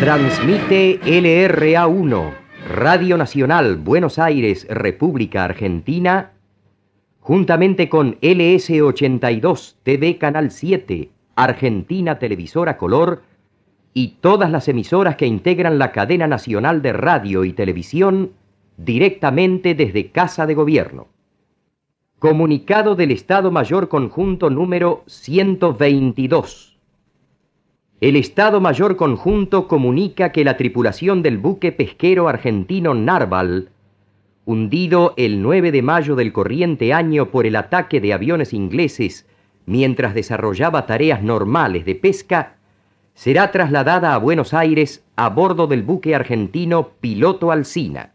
Transmite LRA1, Radio Nacional Buenos Aires, República Argentina, juntamente con LS82 TV Canal 7, Argentina Televisora Color y todas las emisoras que integran la cadena nacional de radio y televisión directamente desde Casa de Gobierno. Comunicado del Estado Mayor Conjunto número 122 el Estado Mayor Conjunto comunica que la tripulación del buque pesquero argentino Narval, hundido el 9 de mayo del corriente año por el ataque de aviones ingleses mientras desarrollaba tareas normales de pesca, será trasladada a Buenos Aires a bordo del buque argentino Piloto Alsina.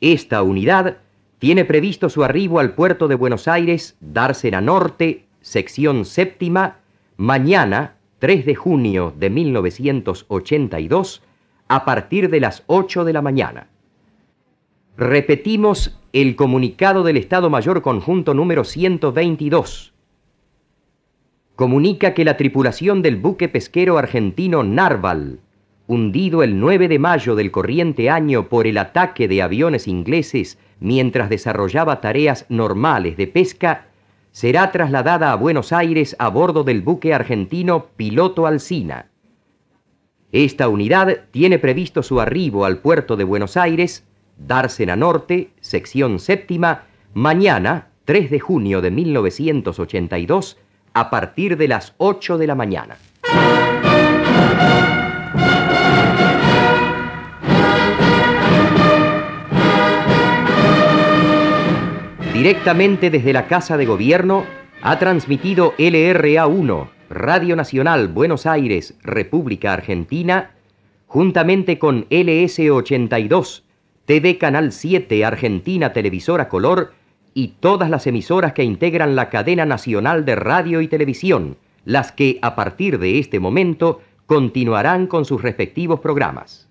Esta unidad tiene previsto su arribo al puerto de Buenos Aires, Dársena Norte, sección séptima, mañana 3 de junio de 1982 a partir de las 8 de la mañana. Repetimos el comunicado del Estado Mayor Conjunto número 122. Comunica que la tripulación del buque pesquero argentino Narval, hundido el 9 de mayo del corriente año por el ataque de aviones ingleses mientras desarrollaba tareas normales de pesca, será trasladada a Buenos Aires a bordo del buque argentino Piloto Alcina. Esta unidad tiene previsto su arribo al puerto de Buenos Aires, Dársena Norte, sección séptima, mañana, 3 de junio de 1982, a partir de las 8 de la mañana. Directamente desde la Casa de Gobierno ha transmitido LRA1, Radio Nacional Buenos Aires, República Argentina, juntamente con LS82, TV Canal 7 Argentina Televisora Color y todas las emisoras que integran la cadena nacional de radio y televisión, las que a partir de este momento continuarán con sus respectivos programas.